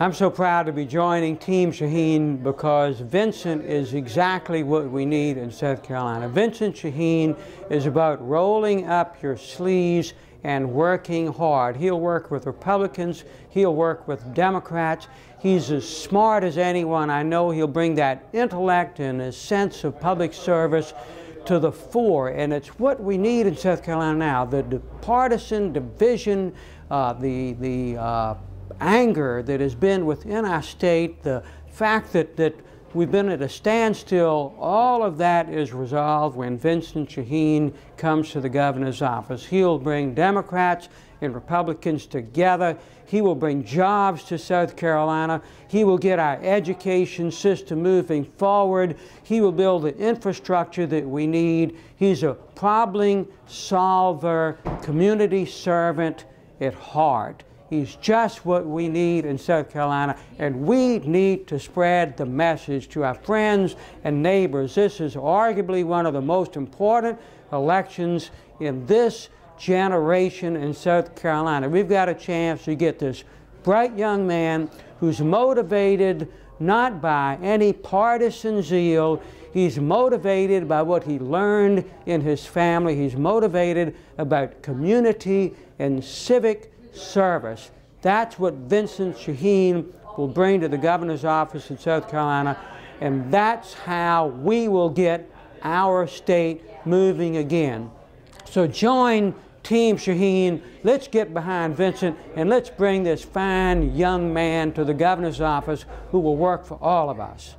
I'm so proud to be joining Team Shaheen because Vincent is exactly what we need in South Carolina. Vincent Shaheen is about rolling up your sleeves and working hard. He'll work with Republicans, he'll work with Democrats. He's as smart as anyone I know. He'll bring that intellect and his sense of public service to the fore, and it's what we need in South Carolina now. The partisan division, uh, the, the uh, anger that has been within our state, the fact that, that we've been at a standstill, all of that is resolved when Vincent Shaheen comes to the governor's office. He'll bring Democrats and Republicans together. He will bring jobs to South Carolina. He will get our education system moving forward. He will build the infrastructure that we need. He's a problem solver, community servant at heart. He's just what we need in South Carolina, and we need to spread the message to our friends and neighbors. This is arguably one of the most important elections in this generation in South Carolina. We've got a chance to get this bright young man who's motivated not by any partisan zeal. He's motivated by what he learned in his family. He's motivated about community and civic service. That's what Vincent Shaheen will bring to the governor's office in South Carolina, and that's how we will get our state moving again. So join Team Shaheen. Let's get behind Vincent and let's bring this fine young man to the governor's office who will work for all of us.